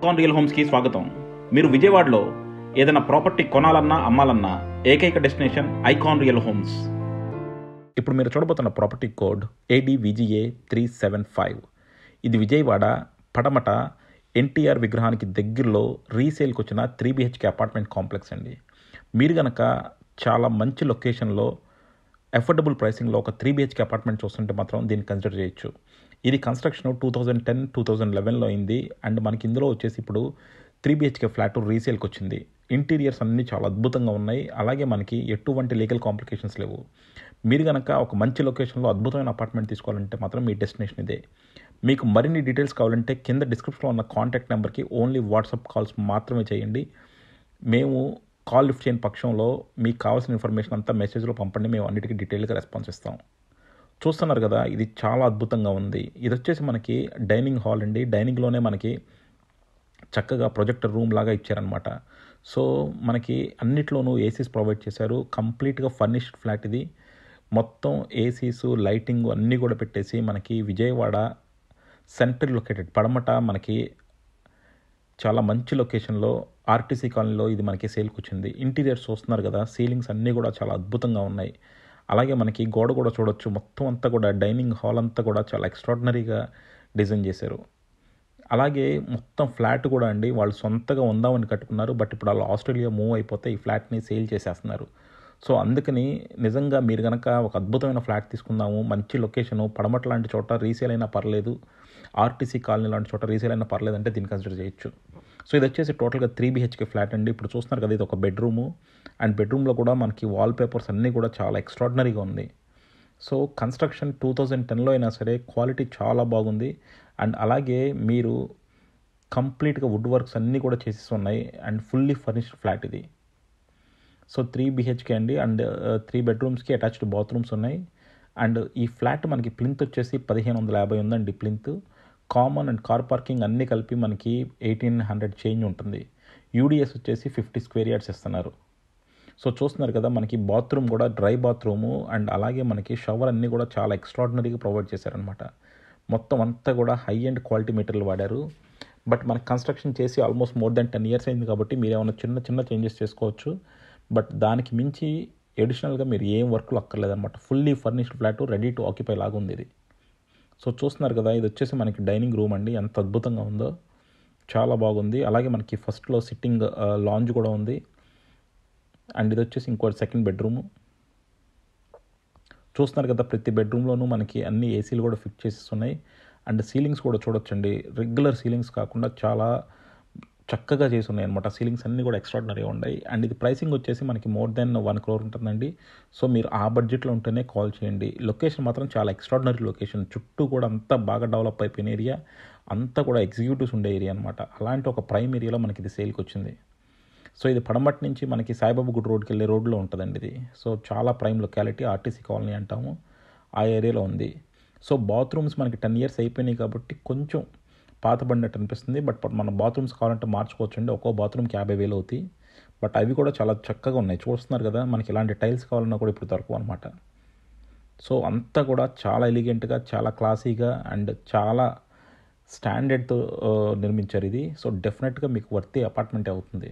కాన్ real హోమ్స్కి స్వాగతం మీరు విజయవాడలో ఏదైనా ప్రాపర్టీ కొనాలన్నా అమ్మాలన్నా ఏకైక డెస్టినేషన్ ఐకాన్ రియల్ హోమ్స్ ఇప్పుడు మీరు చూడబోతున్న property code ADVGA three seven five ఇది విజయవాడ పడమట ఎన్టీఆర్ విగ్రహానికి దగ్గరలో రీసేల్కి వచ్చిన త్రీ బిహెచ్కే అపార్ట్మెంట్ కాంప్లెక్స్ అండి మీరు కనుక చాలా మంచి లొకేషన్లో అఫోర్డబుల్ ప్రైసింగ్లో ఒక త్రీ బిహెచ్కే అపార్ట్మెంట్ చూస్తుంటే మాత్రం దీన్ని కన్సిడర్ చేయొచ్చు ఇది construction two thousand ten two thousand లెవెన్లో అయింది అండ్ మనకి ఇందులో వచ్చేసి ఇప్పుడు త్రీ బిహెచ్కే ఫ్లాట్ రీసేల్కి వచ్చింది ఇంటీరియర్స్ అన్నీ చాలా అద్భుతంగా ఉన్నాయి అలాగే మనకి ఎటువంటి లీగల్ కాంప్లికేషన్స్ లేవు మీరు కనుక ఒక మంచి లొకేషన్లో అద్భుతమైన అపార్ట్మెంట్ తీసుకోవాలంటే మాత్రం మీ డెస్టినేషన్ ఇదే మీకు మరిన్ని డీటెయిల్స్ కావాలంటే కింద డిస్క్రిప్షన్లో ఉన్న కాంటాక్ట్ నెంబర్కి ఓన్లీ వాట్సాప్ కాల్స్ మాత్రమే చేయండి మేము కాల్ లిఫ్ట్ చేయని పక్షంలో మీకు కావాల్సిన ఇన్ఫర్మేషన్ అంతా మెసేజ్లో పంపండి మేము అన్నిటికీ డీటెయిల్గా రెస్పాన్స్ ఇస్తాం చూస్తున్నారు కదా ఇది చాలా అద్భుతంగా ఉంది ఇది వచ్చేసి మనకి డైనింగ్ హాల్ అండి డైనింగ్లోనే మనకి చక్కగా ప్రొజెక్టర్ రూమ్ లాగా ఇచ్చారనమాట సో మనకి అన్నిట్లోనూ ఏసీస్ ప్రొవైడ్ చేశారు కంప్లీట్గా ఫర్నిష్డ్ ఫ్లాట్ ఇది మొత్తం ఏసీస్ లైటింగ్ అన్నీ కూడా పెట్టేసి మనకి విజయవాడ సెంట్రల్ లొకేటెడ్ పడమట మనకి చాలా మంచి లొకేషన్లో ఆర్టీసీ కాలనీలో ఇది మనకి సేల్కి వచ్చింది ఇంటీరియర్స్ చూస్తున్నారు కదా సీలింగ్స్ అన్నీ కూడా చాలా అద్భుతంగా ఉన్నాయి అలాగే మనకి గోడ కూడా చూడొచ్చు మొత్తం అంతా కూడా డైనింగ్ హాల్ అంతా కూడా చాలా ఎక్స్ట్రాడినరీగా డిజైన్ చేశారు అలాగే మొత్తం ఫ్లాట్ కూడా అండి వాళ్ళు సొంతగా ఉందామని కట్టుకున్నారు బట్ ఇప్పుడు వాళ్ళు ఆస్ట్రేలియా మూవ్ అయిపోతే ఈ ఫ్లాట్ని సేల్ చేసేస్తున్నారు సో అందుకని నిజంగా మీరు కనుక ఒక అద్భుతమైన ఫ్లాట్ తీసుకుందాము మంచి లొకేషను పడమట లాంటి చోట రీసేల్ అయినా పర్లేదు ఆర్టీసీ కాలనీ లాంటి చోట రీసేల్ అయినా పర్లేదు అంటే దీన్ని కన్సిడర్ చేయొచ్చు సో ఇది వచ్చేసి టోటల్గా త్రీ బీహెచ్కే ఫ్లాట్ అండి ఇప్పుడు చూస్తున్నారు కదా ఇది ఒక బెడ్రూము అండ్ బెడ్రూమ్లో కూడా మనకి వాల్ పేపర్స్ అన్నీ కూడా చాలా ఎక్స్ట్రాడినరీగా ఉంది సో కన్స్ట్రక్షన్ టూ థౌజండ్ టెన్లో అయినా సరే క్వాలిటీ చాలా బాగుంది అండ్ అలాగే మీరు కంప్లీట్గా వుడ్ వర్క్స్ అన్నీ కూడా చేసేసి ఉన్నాయి అండ్ ఫుల్లీ ఫర్నిష్డ్ ఫ్లాట్ ఇది సో త్రీ బిహెచ్కే అండి అండ్ త్రీ బెడ్రూమ్స్కి అటాచ్డ్ బాత్రూమ్స్ ఉన్నాయి అండ్ ఈ ఫ్లాట్ మనకి ప్లింత్ వచ్చేసి పదిహేను వందల యాభై ఉందండి plinth common and car parking అన్నీ కలిపి మనకి ఎయిటీన్ హండ్రెడ్ చేంజ్ ఉంటుంది యూడిఎస్ వచ్చేసి ఫిఫ్టీ స్క్వేర్ యార్డ్స్ ఇస్తున్నారు సో చూస్తున్నారు కదా మనకి బాత్రూమ్ కూడా డ్రై బాత్రూము అండ్ అలాగే మనకి షవర్ అన్నీ కూడా చాలా ఎక్స్ట్రాడినరీగా ప్రొవైడ్ చేశారనమాట మొత్తం అంతా కూడా హై అండ్ క్వాలిటీ మెటీరియల్ వాడారు బట్ మనకి కన్స్ట్రక్షన్ చేసి almost more than ten years అయింది కాబట్టి మీరు ఏమైనా చిన్న చిన్న చేంజెస్ చేసుకోవచ్చు బట్ దానికి మించి ఎడిషనల్గా మీరు ఏం వర్క్లు అక్కర్లేదన్నమాట fully furnished flat ready to occupy లాగా ఉంది ఇది సో చూస్తున్నారు కదా ఇది వచ్చేసి మనకి డైనింగ్ రూమ్ అండి ఎంత అద్భుతంగా ఉందో చాలా బాగుంది అలాగే మనకి ఫస్ట్లో సిట్టింగ్ లాంజ్ కూడా ఉంది అండ్ ఇది వచ్చేసి ఇంకో సెకండ్ బెడ్రూము చూస్తున్నారు కదా ప్రతి బెడ్రూమ్లోనూ మనకి అన్ని ఏసీలు కూడా ఫిక్స్ చేసేస్తున్నాయి అండ్ సీలింగ్స్ కూడా చూడొచ్చండి రెగ్యులర్ సీలింగ్స్ కాకుండా చాలా చక్కగా చేసి ఉన్నాయి అనమాట సీలింగ్స్ అన్నీ కూడా ఎక్స్ట్రాడినరీగా ఉన్నాయి అండ్ ఇది ప్రైసింగ్ వచ్చేసి మనకి మోర్ దెన్ వన్ క్రోర్ ఉంటుందండి సో మీరు ఆ బడ్జెట్లో ఉంటేనే కాల్ చేయండి లొకేషన్ మాత్రం చాలా ఎక్స్ట్రాడినరీ లొకేషన్ చుట్టూ కూడా అంతా బాగా డెవలప్ అయిపోయిన ఏరియా అంతా కూడా ఎగ్జిక్యూటివ్స్ ఉండే ఏరియా అనమాట అలాంటి ఒక ప్రైమ్ ఏరియాలో మనకి ఇది సేల్కి వచ్చింది సో ఇది పడమటి నుంచి మనకి సాయిబాబు గుడి రోడ్కి వెళ్ళే రోడ్లో ఉంటుందండి ఇది సో చాలా ప్రైమ్ లొకాలిటీ ఆర్టీసీ కాలనీ అంటాము ఆ ఏరియాలో ఉంది సో బాత్రూమ్స్ మనకి టెన్ ఇయర్స్ అయిపోయినాయి కాబట్టి కొంచెం పాతబడినట్టు అనిపిస్తుంది బట్ మన బాత్రూమ్స్ కావాలంటే మార్చుకోవచ్చు అండి ఒక్కో బాత్రూమ్కి యాభై వేలు అవుతాయి బట్ అవి కూడా చాలా చక్కగా ఉన్నాయి చూస్తున్నారు కదా మనకి ఇలాంటి టైల్స్ కావాలన్నా కూడా ఇప్పుడు దొరకవు అనమాట సో అంతా కూడా చాలా ఎలిగెంట్గా చాలా క్లాసీగా అండ్ చాలా స్టాండర్డ్తో నిర్మించారు ఇది సో డెఫినెట్గా మీకు వర్తి అపార్ట్మెంట్ అవుతుంది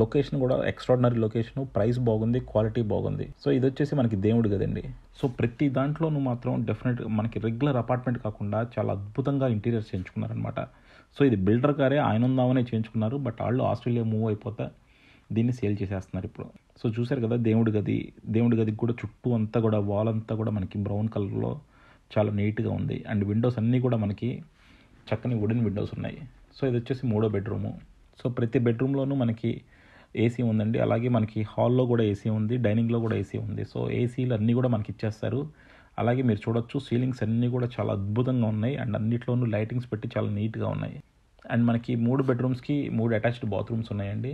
లొకేషన్ కూడా ఎక్స్ట్రాడినరీ లొకేషన్ ప్రైస్ బాగుంది క్వాలిటీ బాగుంది సో ఇది వచ్చేసి మనకి దేవుడు కదండి సో ప్రతి దాంట్లోనూ మాత్రం డెఫినెట్ మనకి రెగ్యులర్ అపార్ట్మెంట్ కాకుండా చాలా అద్భుతంగా ఇంటీరియర్స్ చేయించుకున్నారనమాట సో ఇది బిల్డర్ గారే ఆయన ఉందామనే చేయించుకున్నారు బట్ వాళ్ళు ఆస్ట్రేలియా మూవ్ అయిపోతే దీన్ని సేల్ చేసేస్తున్నారు ఇప్పుడు సో చూశారు కదా దేవుడి గది దేవుడి గదికి కూడా చుట్టూ అంతా కూడా వాల్ అంతా కూడా మనకి బ్రౌన్ కలర్లో చాలా నీట్గా ఉంది అండ్ విండోస్ అన్నీ కూడా మనకి చక్కని వుడెన్ విండోస్ ఉన్నాయి సో ఇది వచ్చేసి మూడో బెడ్రూము సో ప్రతి బెడ్రూమ్లోనూ మనకి ఏసీ ఉందండి అలాగే మనకి హాల్లో కూడా ఏసీ ఉంది డైనింగ్లో కూడా ఏసీ ఉంది సో ఏసీలు అన్నీ కూడా మనకి ఇచ్చేస్తారు అలాగే మీరు చూడొచ్చు సీలింగ్స్ అన్నీ కూడా చాలా అద్భుతంగా ఉన్నాయి అండ్ అన్నిట్లోనూ లైటింగ్స్ పెట్టి చాలా నీట్గా ఉన్నాయి అండ్ మనకి మూడు బెడ్రూమ్స్కి మూడు అటాచ్డ్ బాత్రూమ్స్ ఉన్నాయండి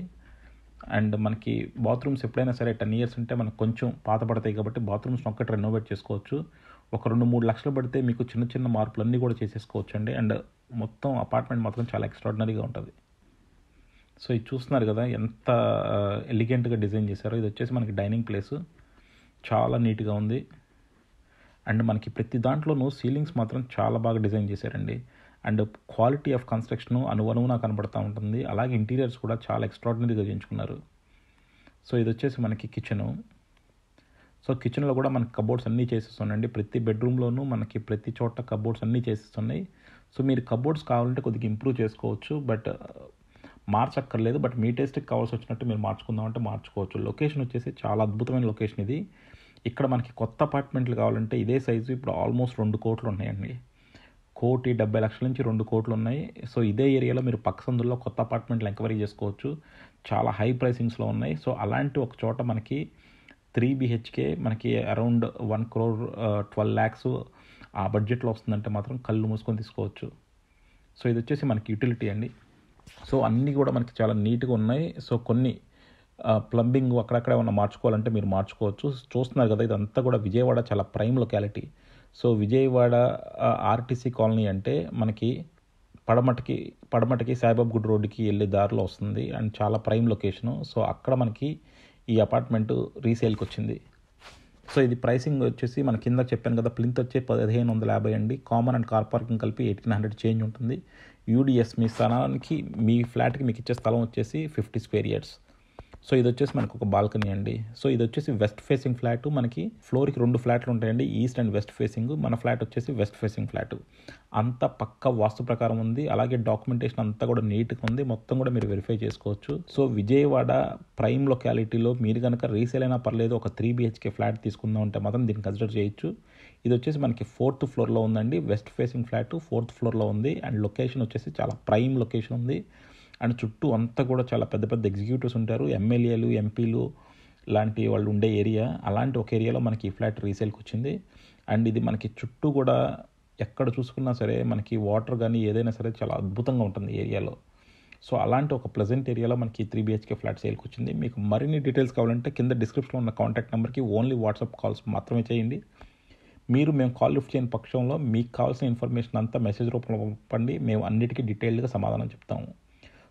అండ్ మనకి బాత్రూమ్స్ ఎప్పుడైనా సరే టెన్ ఇయర్స్ ఉంటే మనకు కొంచెం పాత పడతాయి కాబట్టి బాత్రూమ్స్ ఒక్కటి రెనోవేట్ చేసుకోవచ్చు ఒక రెండు మూడు లక్షలు పడితే మీకు చిన్న చిన్న మార్పులన్నీ కూడా చేసేసుకోవచ్చు అండి అండ్ మొత్తం అపార్ట్మెంట్ మాత్రం చాలా ఎక్స్ట్రాడినరీగా ఉంటుంది సో ఇది చూస్తున్నారు కదా ఎంత ఎలిగెంట్గా డిజైన్ చేశారో ఇది వచ్చేసి మనకి డైనింగ్ ప్లేస్ చాలా నీట్గా ఉంది అండ్ మనకి ప్రతి దాంట్లోనూ సీలింగ్స్ మాత్రం చాలా బాగా డిజైన్ చేశారండి అండ్ క్వాలిటీ ఆఫ్ కన్స్ట్రక్షన్ అనువనువున కనబడుతూ ఉంటుంది అలాగే ఇంటీరియర్స్ కూడా చాలా ఎక్స్ట్రాడినరీగా చేయించుకున్నారు సో ఇది వచ్చేసి మనకి కిచెను సో కిచెన్లో కూడా మనకి కబోర్డ్స్ అన్నీ చేసేస్తున్నాయండి ప్రతి బెడ్రూమ్లోనూ మనకి ప్రతి చోట కబోర్డ్స్ అన్నీ చేసేస్తున్నాయి సో మీరు కబోర్డ్స్ కావాలంటే కొద్దిగా ఇంప్రూవ్ చేసుకోవచ్చు బట్ మార్చక్కర్లేదు బట్ మీ టేస్ట్కి కావాల్సి వచ్చినట్టు మీరు మార్చుకుందామంటే మార్చుకోవచ్చు లొకేషన్ వచ్చేసి చాలా అద్భుతమైన లొకేషన్ ఇది ఇక్కడ మనకి కొత్త అపార్ట్మెంట్లు కావాలంటే ఇదే సైజు ఇప్పుడు ఆల్మోస్ట్ రెండు కోట్లు ఉన్నాయండి కోటి డెబ్బై లక్షల నుంచి రెండు కోట్లు ఉన్నాయి సో ఇదే ఏరియాలో మీరు పక్క సందులో కొత్త అపార్ట్మెంట్లు ఎంక్వైరీ చేసుకోవచ్చు చాలా హై ప్రైసింగ్స్లో ఉన్నాయి సో అలాంటి ఒక చోట మనకి త్రీ బిహెచ్కే మనకి around one crore twelve lakhs ఆ బడ్జెట్లో వస్తుందంటే మాత్రం కళ్ళు మూసుకొని తీసుకోవచ్చు సో ఇది వచ్చేసి మనకి యూటిలిటీ అండి సో అన్నీ కూడా మనకి చాలా నీట్గా ఉన్నాయి సో కొన్ని ప్లంబింగ్ అక్కడక్కడ ఏమన్నా మార్చుకోవాలంటే మీరు మార్చుకోవచ్చు చూస్తున్నారు కదా ఇదంతా కూడా విజయవాడ చాలా prime locality so Vijayawada RTC colony అంటే మనకి పడమటికి పడమటికి సాయిబాబు గుడ్ రోడ్డుకి వెళ్ళే దారిలో వస్తుంది అండ్ చాలా ప్రైమ్ లొకేషను సో అక్కడ మనకి ఈ అపార్ట్మెంట్ రీసేల్కి వచ్చింది సో ఇది ప్రైసింగ్ వచ్చేసి మన కింద చెప్పాను కదా ప్లింత్ వచ్చే పదిహేను వందల యాభై అండి కామన్ అండ్ కార్ పార్కింగ్ కలిపి ఎయిటీన్ హండ్రెడ్ చేంజ్ ఉంటుంది యూడిఎస్ మీ స్థలానికి మీ ఫ్లాట్కి మీకు ఇచ్చే స్థలం వచ్చేసి ఫిఫ్టీ స్క్వేర్ ఇయర్స్ సో ఇది వచ్చేసి మనకు ఒక బాల్కనీ అండి సో ఇది వచ్చేసి వెస్ట్ ఫేసింగ్ ఫ్లాట్ మనకి ఫ్లోర్కి రెండు ఫ్లాట్లు ఉంటాయండి ఈస్ట్ అండ్ వెస్ట్ ఫేసింగ్ మన ఫ్లాట్ వచ్చేసి వెస్ట్ ఫేసింగ్ ఫ్లాట్ అంత పక్క వాస్తు ప్రకారం ఉంది అలాగే డాక్యుమెంటేషన్ అంతా కూడా నీట్గా ఉంది మొత్తం కూడా మీరు వెరిఫై చేసుకోవచ్చు సో విజయవాడ ప్రైమ్ లొకాలిటీలో మీరు కనుక రీసేల్ అయినా పర్లేదు ఒక త్రీ బిహెచ్కే ఫ్లాట్ తీసుకుందాం అంటే మాత్రం దీన్ని కన్సిడర్ చేయొచ్చు ఇది వచ్చేసి మనకి ఫోర్త్ ఫ్లోర్లో ఉందండి వెస్ట్ ఫేసింగ్ ఫ్లాట్ ఫోర్త్ ఫ్లోర్లో ఉంది అండ్ లొకేషన్ వచ్చేసి చాలా ప్రైమ్ లొకేషన్ ఉంది అండ్ చుట్టూ అంతా కూడా చాలా పెద్ద పెద్ద ఎగ్జిక్యూటివ్స్ ఉంటారు ఎమ్మెల్యేలు ఎంపీలు లాంటి వాళ్ళు ఉండే ఏరియా అలాంటి ఒక ఏరియాలో మనకి ఈ ఫ్లాట్ రీసేల్కి వచ్చింది అండ్ ఇది మనకి చుట్టూ కూడా ఎక్కడ చూసుకున్నా సరే మనకి వాటర్ కానీ ఏదైనా సరే చాలా అద్భుతంగా ఉంటుంది ఏరియాలో సో అలాంటి ఒక ప్రజెంట్ ఏరియాలో మనకి త్రీ బీహెచ్కే ఫ్లాట్ సేల్కి వచ్చింది మీకు మరిన్ని డీటెయిల్స్ కావాలంటే కింద డిస్క్రిప్షన్లో ఉన్న కాంటాక్ట్ నెంబర్కి ఓన్లీ వాట్సాప్ కాల్స్ మాత్రమే చేయండి మీరు మేము కాల్ లిఫ్ట్ చేయని పక్షంలో మీకు కావాల్సిన ఇన్ఫర్మేషన్ అంతా మెసేజ్ రూపంలో పంపండి మేము అన్నిటికీ డీటెయిల్డ్గా సమాధానం చెప్తాము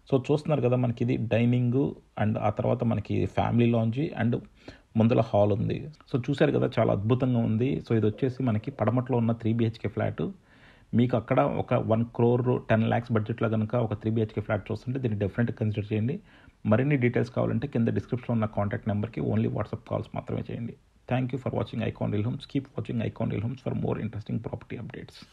సో చూస్తున్నారు కదా మనకి ఇది డైనింగ్ అండ్ ఆ తర్వాత మనకి ఫ్యామిలీ లాంచి అండ్ ముందల హాల్ ఉంది సో చూశారు కదా చాలా అద్భుతంగా ఉంది సో ఇది వచ్చేసి మనకి పడమట్లో ఉన్న త్రీ బిహెచ్కే ఫ్లాట్ మీకు అక్కడ ఒక వన్ క్రోర్ టెన్ ల్యాక్స్ బడ్జెట్లో కనుక ఒక త్రీ బిహెచ్కే ఫ్లాట్ చూస్తుంటే దీన్ని డెఫినెట్గా కన్సిడర్ చేయండి మరిన్ని డీటెయిల్స్ కావాలంటే కింద డిస్క్రిప్షన్లో ఉన్న కాంటాక్ట్ నెంబర్కి ఓన్లీ వాట్సాప్ కాల్స్ మాత్రమే చేయండి Thank you for watching Icon Real Homes. Keep watching Icon Real Homes for more interesting property updates.